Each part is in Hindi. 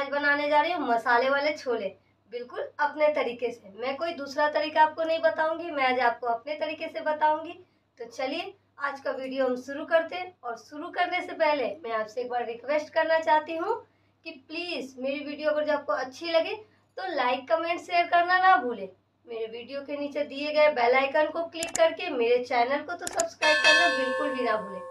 आज बनाने जा रही हूँ मसाले वाले छोले बिल्कुल अपने तरीके से मैं कोई दूसरा तरीका आपको नहीं बताऊंगी मैं आज आपको अपने तरीके से बताऊंगी तो चलिए आज का वीडियो हम शुरू करते हैं और शुरू करने से पहले मैं आपसे एक बार रिक्वेस्ट करना चाहती हूँ कि प्लीज़ मेरी वीडियो अगर जो आपको अच्छी लगे तो लाइक कमेंट शेयर करना ना भूलें मेरे वीडियो के नीचे दिए गए बेल आइकन को क्लिक करके मेरे चैनल को तो सब्सक्राइब करना बिल्कुल भी ना भूलें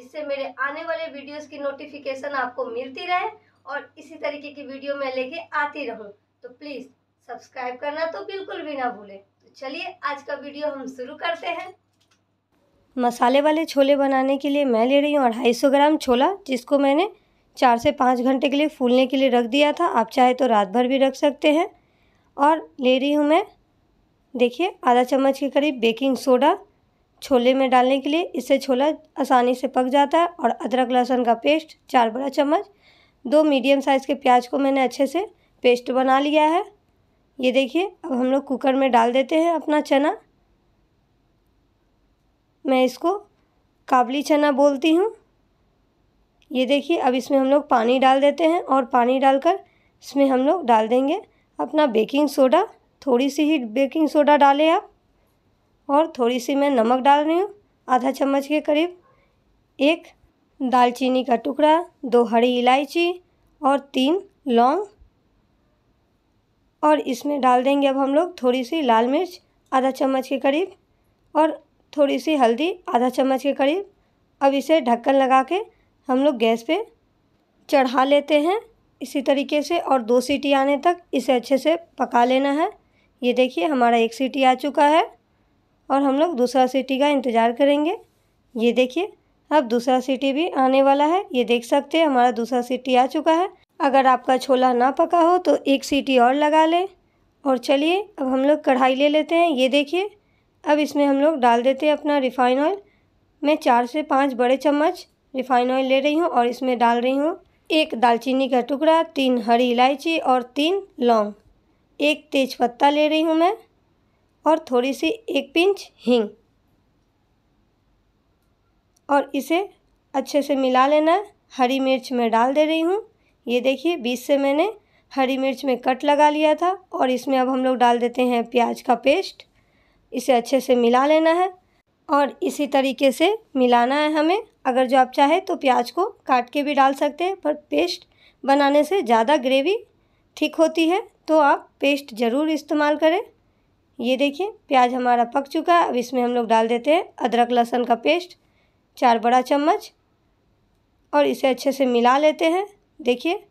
जिससे मेरे आने वाले वीडियोस की नोटिफिकेशन आपको मिलती रहे और इसी तरीके की वीडियो मैं लेके आती रहूँ तो प्लीज़ सब्सक्राइब करना तो बिल्कुल भी ना भूलें तो चलिए आज का वीडियो हम शुरू करते हैं मसाले वाले छोले बनाने के लिए मैं ले रही हूँ अढ़ाई सौ ग्राम छोला जिसको मैंने चार से पाँच घंटे के लिए फूलने के लिए रख दिया था आप चाहे तो रात भर भी रख सकते हैं और ले रही हूँ मैं देखिए आधा चम्मच के करीब बेकिंग सोडा छोले में डालने के लिए इससे छोला आसानी से पक जाता है और अदरक लहसुन का पेस्ट चार बड़ा चम्मच दो मीडियम साइज़ के प्याज को मैंने अच्छे से पेस्ट बना लिया है ये देखिए अब हम लोग कुकर में डाल देते हैं अपना चना मैं इसको काबली चना बोलती हूँ ये देखिए अब इसमें हम लोग पानी डाल देते हैं और पानी डालकर इसमें हम लोग डाल देंगे अपना बेकिंग सोडा थोड़ी सी ही बेकिंग सोडा डालें आप और थोड़ी सी मैं नमक डाल रही हूँ आधा चम्मच के करीब एक दालचीनी का टुकड़ा दो हरी इलायची और तीन लौंग और इसमें डाल देंगे अब हम लोग थोड़ी सी लाल मिर्च आधा चम्मच के करीब और थोड़ी सी हल्दी आधा चम्मच के करीब अब इसे ढक्कन लगा के हम लोग गैस पे चढ़ा लेते हैं इसी तरीके से और दो सीटी आने तक इसे अच्छे से पका लेना है ये देखिए हमारा एक सीटी आ चुका है और हम लोग दूसरा सीटी का इंतज़ार करेंगे ये देखिए अब दूसरा सीटी भी आने वाला है ये देख सकते हैं हमारा दूसरा सीटी आ चुका है अगर आपका छोला ना पका हो तो एक सीटी और लगा लें और चलिए अब हम लोग कढ़ाई ले लेते हैं ये देखिए अब इसमें हम लोग डाल देते हैं अपना रिफ़ाइन ऑयल मैं चार से पाँच बड़े चम्मच रिफ़ाइन ऑयल ले रही हूँ और इसमें डाल रही हूँ एक दालचीनी का टुकड़ा तीन हरी इलायची और तीन लौंग एक तेज़पत्ता ले रही हूँ मैं और थोड़ी सी एक पिंच हींग और इसे अच्छे से मिला लेना हरी मिर्च मैं डाल दे रही हूँ ये देखिए बीच से मैंने हरी मिर्च में कट लगा लिया था और इसमें अब हम लोग डाल देते हैं प्याज का पेस्ट इसे अच्छे से मिला लेना है और इसी तरीके से मिलाना है हमें अगर जो आप चाहे तो प्याज को काट के भी डाल सकते हैं पर पेस्ट बनाने से ज़्यादा ग्रेवी ठीक होती है तो आप पेस्ट ज़रूर इस्तेमाल करें ये देखिए प्याज हमारा पक चुका है अब इसमें हम लोग डाल देते हैं अदरक लहसुन का पेस्ट चार बड़ा चम्मच और इसे अच्छे से मिला लेते हैं देखिए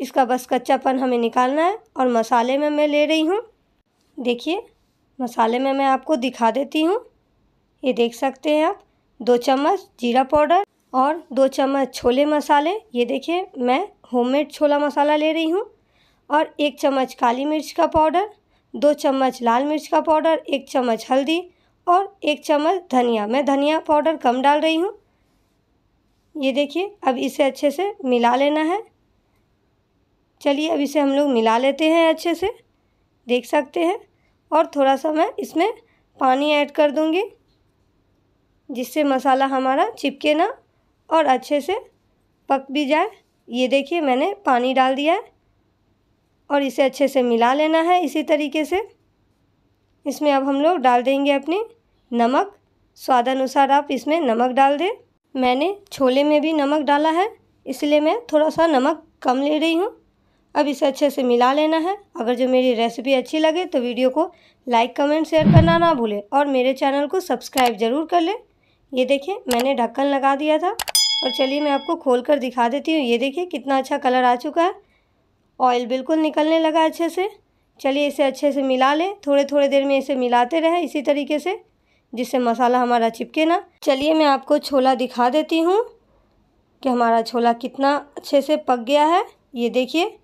इसका बस कच्चापन हमें निकालना है और मसाले में मैं ले रही हूँ देखिए मसाले में मैं आपको दिखा देती हूँ ये देख सकते हैं आप दो चम्मच जीरा पाउडर और दो चम्मच छोले मसाले ये देखिए मैं होममेड छोला मसाला ले रही हूँ और एक चम्मच काली मिर्च का पाउडर दो चम्मच लाल मिर्च का पाउडर एक चम्मच हल्दी और एक चम्मच धनिया मैं धनिया पाउडर कम डाल रही हूँ ये देखिए अब इसे अच्छे से मिला लेना है चलिए अब इसे हम लोग मिला लेते हैं अच्छे से देख सकते हैं और थोड़ा सा मैं इसमें पानी ऐड कर दूँगी जिससे मसाला हमारा चिपके ना और अच्छे से पक भी जाए ये देखिए मैंने पानी डाल दिया है और इसे अच्छे से मिला लेना है इसी तरीके से इसमें अब हम लोग डाल देंगे अपने नमक स्वाद अनुसार आप इसमें नमक डाल दें मैंने छोले में भी नमक डाला है इसलिए मैं थोड़ा सा नमक कम ले रही हूँ अब इसे अच्छे से मिला लेना है अगर जो मेरी रेसिपी अच्छी लगे तो वीडियो को लाइक कमेंट शेयर करना ना भूलें और मेरे चैनल को सब्सक्राइब ज़रूर कर लें ये देखिए मैंने ढक्कन लगा दिया था और चलिए मैं आपको खोल कर दिखा देती हूँ ये देखिए कितना अच्छा कलर आ चुका है ऑयल बिल्कुल निकलने लगा अच्छे से चलिए इसे अच्छे से मिला लें थोड़े थोड़े देर में इसे मिलाते रहें इसी तरीके से जिससे मसाला हमारा चिपके ना चलिए मैं आपको छोला दिखा देती हूँ कि हमारा छोला कितना अच्छे से पक गया है ये देखिए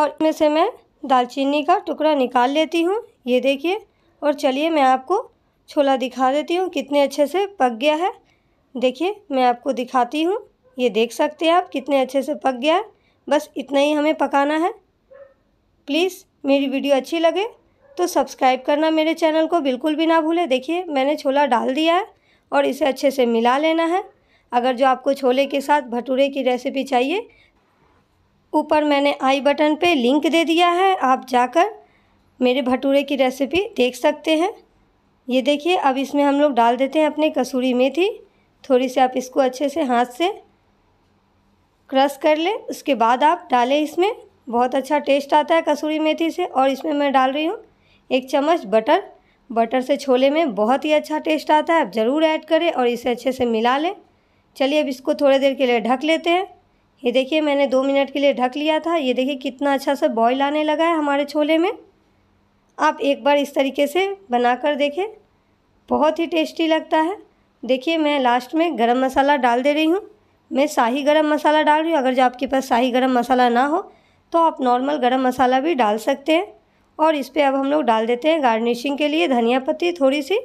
और इसमें से मैं दालचीनी का टुकड़ा निकाल लेती हूँ ये देखिए और चलिए मैं आपको छोला दिखा देती हूँ कितने अच्छे से पक गया है देखिए मैं आपको दिखाती हूँ ये देख सकते हैं आप कितने अच्छे से पक गया है बस इतना ही हमें पकाना है प्लीज़ मेरी वीडियो अच्छी लगे तो सब्सक्राइब करना मेरे चैनल को बिल्कुल भी ना भूलें देखिए मैंने छोला डाल दिया है और इसे अच्छे से मिला लेना है अगर जो आपको छोले के साथ भटूरे की रेसिपी चाहिए ऊपर मैंने आई बटन पे लिंक दे दिया है आप जाकर मेरे भटूरे की रेसिपी देख सकते हैं ये देखिए अब इसमें हम लोग डाल देते हैं अपने कसूरी मेथी थोड़ी सी आप इसको अच्छे से हाथ से क्रश कर लें उसके बाद आप डालें इसमें बहुत अच्छा टेस्ट आता है कसूरी मेथी से और इसमें मैं डाल रही हूँ एक चम्मच बटर बटर से छोले में बहुत ही अच्छा टेस्ट आता है आप ज़रूर ऐड करें और इसे अच्छे से मिला लें चलिए अब इसको थोड़ी देर के लिए ढक लेते हैं ये देखिए मैंने दो मिनट के लिए ढक लिया था ये देखिए कितना अच्छा सा बॉयल आने लगा है हमारे छोले में आप एक बार इस तरीके से बना कर देखें बहुत ही टेस्टी लगता है देखिए मैं लास्ट में गरम मसाला डाल दे रही हूँ मैं शाही गरम मसाला डाल रही हूँ अगर जो आपके पास शाही गरम मसाला ना हो तो आप नॉर्मल गरम मसाला भी डाल सकते हैं और इस पर अब हम लोग डाल देते हैं गार्निशिंग के लिए धनिया पत्ती थोड़ी सी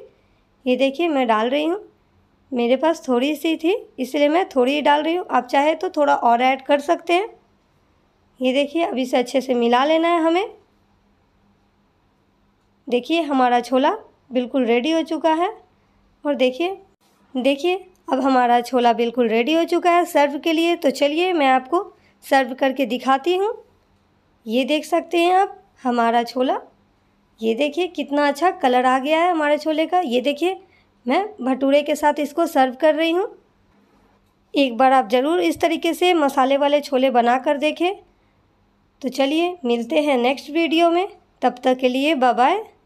ये देखिए मैं डाल रही हूँ मेरे पास थोड़ी सी थी इसलिए मैं थोड़ी ही डाल रही हूँ आप चाहे तो थोड़ा और ऐड कर सकते हैं ये देखिए अब इसे अच्छे से मिला लेना है हमें देखिए हमारा छोला बिल्कुल रेडी हो चुका है और देखिए देखिए अब हमारा छोला बिल्कुल रेडी हो चुका है सर्व के लिए तो चलिए मैं आपको सर्व करके दिखाती हूँ ये देख सकते हैं आप हमारा छोला ये देखिए कितना अच्छा कलर आ गया है हमारे छोले का ये देखिए मैं भटूरे के साथ इसको सर्व कर रही हूँ एक बार आप ज़रूर इस तरीके से मसाले वाले छोले बना कर देखें तो चलिए मिलते हैं नेक्स्ट वीडियो में तब तक के लिए बाय